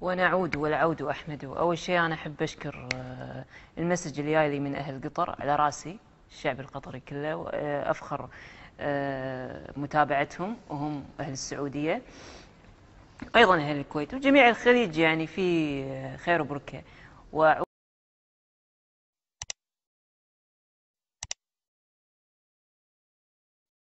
ونعود والعود أحمد أول شيء أنا أحب أشكر آه، المسج اللي جاي لي من أهل قطر على راسي الشعب القطري كله وافخر آه، آه، متابعتهم وهم أهل السعودية أيضا أهل الكويت وجميع الخليج يعني في خير وبركة